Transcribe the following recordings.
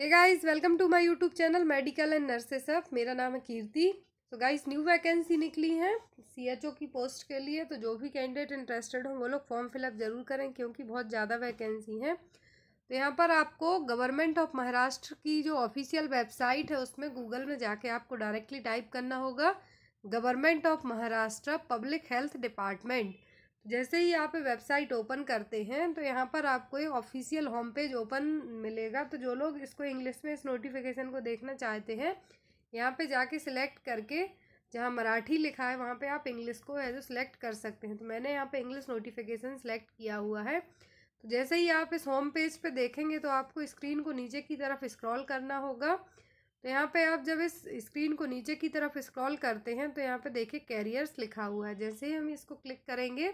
ये guys welcome to my YouTube channel medical and nurses of मेरा नाम है कीर्ति तो गाइस न्यू वैकेंसी निकली है सीएचओ की पोस्ट के लिए तो जो भी कैंडिडेट इंटरेस्टेड हों वो लोग फॉर्म फिलअप ज़रूर करें क्योंकि बहुत ज़्यादा वैकेंसी हैं तो यहाँ पर आपको गवर्नमेंट ऑफ महाराष्ट्र की जो ऑफिशियल वेबसाइट है उसमें गूगल में जाके आपको डायरेक्टली टाइप करना होगा government of Maharashtra public health department जैसे ही आप वेबसाइट ओपन करते हैं तो यहाँ पर आपको एक ऑफिशियल होम पेज ओपन मिलेगा तो जो लोग इसको इंग्लिश में इस नोटिफिकेशन को देखना चाहते हैं यहाँ पे जाके सिलेक्ट करके जहाँ मराठी लिखा है वहाँ पे आप इंग्लिश को है जो सिलेक्ट कर सकते हैं तो मैंने यहाँ पे इंग्लिश नोटिफिकेशन सिलेक्ट किया हुआ है तो जैसे ही आप इस होम पेज पर देखेंगे तो आपको स्क्रीन को नीचे की तरफ इस्क्रॉल करना होगा तो यहाँ पे आप जब इस स्क्रीन को नीचे की तरफ स्क्रॉल करते हैं तो यहाँ पे देखिए कैरियर्स लिखा हुआ है जैसे ही हम इसको क्लिक करेंगे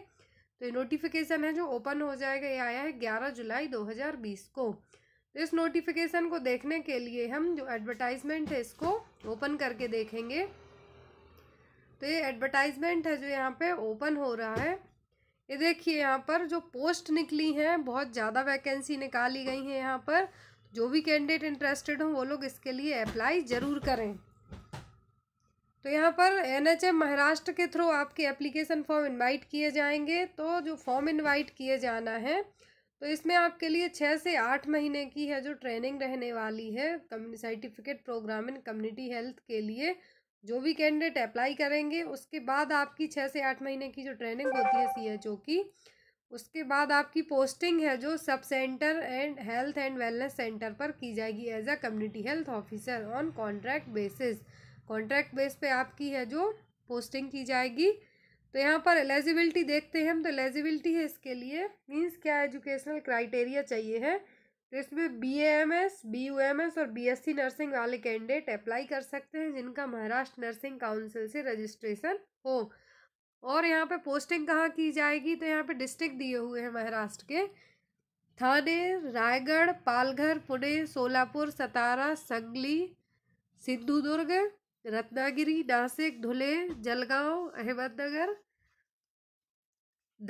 तो ये नोटिफिकेशन है जो ओपन हो जाएगा ये आया है ग्यारह जुलाई दो हज़ार बीस को तो इस नोटिफिकेशन को देखने के लिए हम जो एडवर्टाइजमेंट है इसको ओपन करके देखेंगे तो ये एडवर्टाइजमेंट है जो यहाँ पे ओपन हो रहा है ये देखिए यहाँ पर जो पोस्ट निकली हैं बहुत ज़्यादा वैकेंसी निकाली गई हैं यहाँ पर जो भी कैंडिडेट इंटरेस्टेड हों वो लोग इसके लिए अप्लाई ज़रूर करें तो यहाँ पर एम महाराष्ट्र के थ्रू आपके एप्लीकेशन फॉर्म इनवाइट किए जाएंगे तो जो फॉर्म इनवाइट किए जाना है तो इसमें आपके लिए छः से आठ महीने की है जो ट्रेनिंग रहने वाली है certificate program in community health के लिए जो भी कैंडिडेट अप्लाई करेंगे उसके बाद आपकी छः से आठ महीने की जो ट्रेनिंग होती है ओ की उसके बाद आपकी पोस्टिंग है जो sub centre and health and wellness centre पर की जाएगी as a community health officer on contract basis contract base पे आपकी है जो पोस्टिंग की जाएगी तो यहाँ पर एलिजिबिलिटी देखते हैं हम तो एलिजिबिलिटी है इसके लिए मीन्स क्या एजुकेशनल क्राइटेरिया चाहिए है तो इसमें B M S B U M S और बी एस सी नर्सिंग वाले कैंडिडेट अप्लाई कर सकते हैं जिनका महाराष्ट्र नर्सिंग काउंसिल से रजिस्ट्रेशन हो और यहाँ पर पोस्टिंग कहाँ की जाएगी तो यहाँ पर डिस्ट्रिक्ट दिए हुए हैं महाराष्ट्र के थाने रायगढ़ पालघर पुणे सोलापुर सतारा संगली सिंधुदुर्ग रत्नागिरी नासिक धुले जलगांव अहमदनगर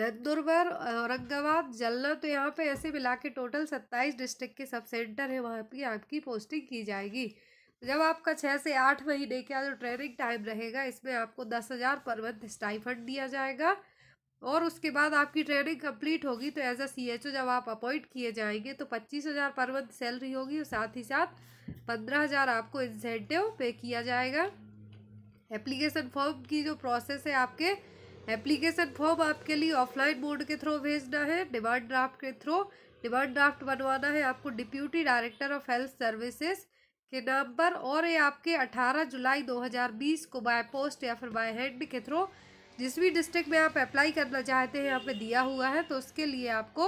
नंदुरबार औरंगाबाद जलना तो यहाँ पे ऐसे मिला के टोटल सत्ताईस डिस्ट्रिक्ट के सब सेंटर हैं वहाँ की आपकी पोस्टिंग की जाएगी जब आपका छः से आठ महीने का जो ट्रेनिंग टाइम रहेगा इसमें आपको दस हज़ार पर मंथ स्टाइफंड दिया जाएगा और उसके बाद आपकी ट्रेनिंग कंप्लीट होगी तो as a C H O जब आप अपॉइंट किए जाएंगे तो पच्चीस हज़ार पर मंथ सैलरी होगी और साथ ही साथ पंद्रह हज़ार आपको इंसेंटिव पे किया जाएगा एप्लीकेशन फॉर्म की जो प्रोसेस है आपके एप्लीकेशन फॉर्म आपके लिए ऑफलाइन मोड के थ्रू भेजना है डिमांड ड्राफ्ट के थ्रू डिमांड ड्राफ्ट बनवाना है आपको deputy director of health services के नाम पर और ये आपके अठारह जुलाई बीस को बाय पोस्ट या फिर बाय हैंड के थ्रू जिस भी डिस्ट्रिक्ट में आप अप्लाई करना चाहते हैं यहाँ पे दिया हुआ है तो उसके लिए आपको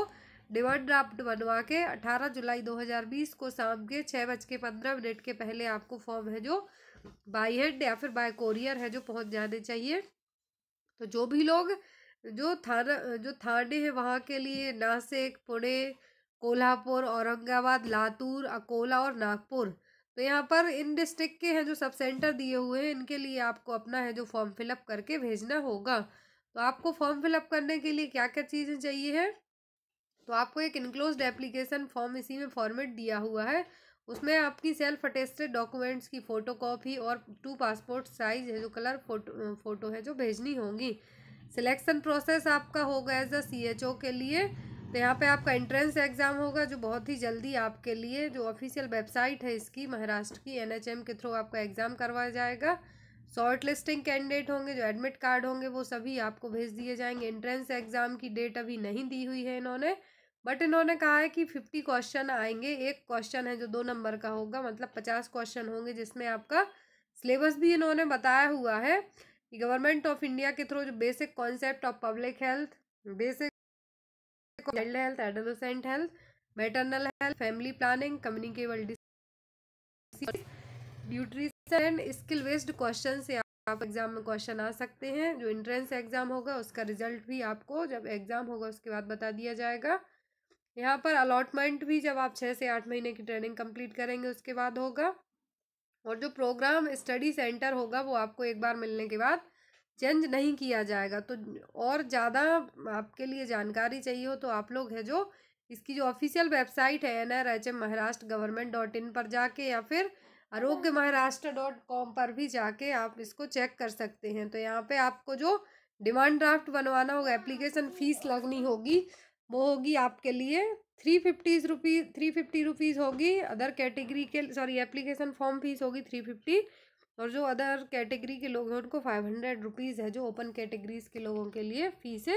डिमांड ड्राफ्ट बनवा के 18 जुलाई 2020 को शाम के छः बज के पंद्रह मिनट के पहले आपको फॉर्म है जो बाई हैंड या फिर बाय कोरियर है जो पहुँच जाने चाहिए तो जो भी लोग जो थाना जो थाने हैं वहाँ के लिए नासिक पुणे कोल्हापुर औरंगाबाद लातूर अकोला और नागपुर तो यहाँ पर इन डिस्ट्रिक्ट के हैं जो सब सेंटर दिए हुए हैं इनके लिए आपको अपना है जो फॉर्म फिलअप करके भेजना होगा तो आपको फॉर्म फिलअप करने के लिए क्या क्या चीज़ें चाहिए है तो आपको एक इनक्लोज एप्लीकेशन फॉर्म इसी में फॉर्मेट दिया हुआ है उसमें आपकी सेल्फ अटेस्टेड डॉक्यूमेंट्स की फ़ोटो कॉपी और टू पासपोर्ट साइज है जो कलर फोटो फ़ोटो है जो भेजनी होगी सिलेक्शन प्रोसेस आपका होगा एज अ सी के लिए तो यहाँ पे आपका एंट्रेंस एग्ज़ाम होगा जो बहुत ही जल्दी आपके लिए जो ऑफिशियल वेबसाइट है इसकी महाराष्ट्र की एनएचएम के थ्रू आपका एग्ज़ाम करवाया जाएगा शॉर्ट लिस्टिंग कैंडिडेट होंगे जो एडमिट कार्ड होंगे वो सभी आपको भेज दिए जाएंगे एंट्रेंस एग्ज़ाम की डेट अभी नहीं दी हुई है इन्होंने बट इन्होंने कहा है कि फिफ्टी क्वेश्चन आएंगे एक क्वेश्चन है जो दो नंबर का होगा मतलब पचास क्वेश्चन होंगे जिसमें आपका सिलेबस भी इन्होंने बताया हुआ है कि गवर्नमेंट ऑफ इंडिया के थ्रू जो basic concept of public health basic को child health adolescent health maternal health family planning communicable nutrition skill based question से आप एग्जाम में क्वेश्चन आ सकते हैं जो इंट्रेंस एग्जाम होगा उसका रिजल्ट भी आपको जब एग्जाम होगा उसके बाद बता दिया जाएगा यहाँ पर अलॉटमेंट भी जब आप छः से आठ महीने की ट्रेनिंग कंप्लीट करेंगे उसके बाद होगा और जो प्रोग्राम स्टडी सेंटर होगा वो आपको एक बार मिलने के बाद चेंज नहीं किया जाएगा तो और ज़्यादा आपके लिए जानकारी चाहिए हो तो आप लोग है जो इसकी जो ऑफिशियल वेबसाइट है N R H M Maharashtra government dot in पर जाके या फिर आरोग्य महाराष्ट्र डॉट कॉम पर भी जाके आप इसको चेक कर सकते हैं तो यहाँ पे आपको जो डिमांड ड्राफ्ट बनवाना होगा एप्लीकेशन फ़ीस लगनी होगी वो होगी आपके लिए three fifties rupees three fifty rupees होगी अदर कैटेगरी के सॉरी एप्लीकेशन फॉर्म फीस होगी थ्री फिफ्टी और जो अदर कैटेगरी के लोग हैं उनको फाइव हंड्रेड रुपीज़ है जो ओपन कैटेगरीज के लोगों के लिए फ़ीस है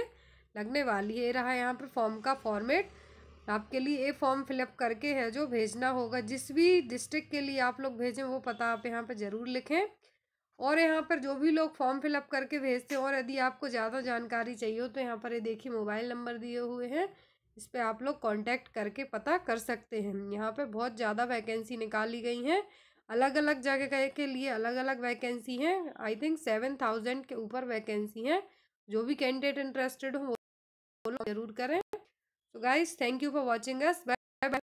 लगने वाली है रहा यहाँ पर फॉर्म का फॉर्मेट आपके लिए ए फॉर्म फिलअप करके है जो भेजना होगा जिस भी डिस्ट्रिक्ट के लिए आप लोग भेजें वो पता आप यहाँ पर ज़रूर लिखें और यहाँ पर जो भी लोग फॉर्म फिलअप करके भेजते हैं और यदि आपको ज़्यादा जानकारी चाहिए हो तो यहाँ पर ये देखिए मोबाइल नंबर दिए हुए हैं इस पर आप लोग कांटेक्ट करके पता कर सकते हैं यहाँ पर बहुत ज़्यादा वैकेंसी निकाली गई हैं अलग अलग जगह के लिए अलग अलग वैकेंसी हैं आई थिंक सेवन थाउजेंड के ऊपर वैकेंसी हैं जो भी कैंडिडेट इंटरेस्टेड हो वो जरूर करें सो तो guys thank you for watching us bye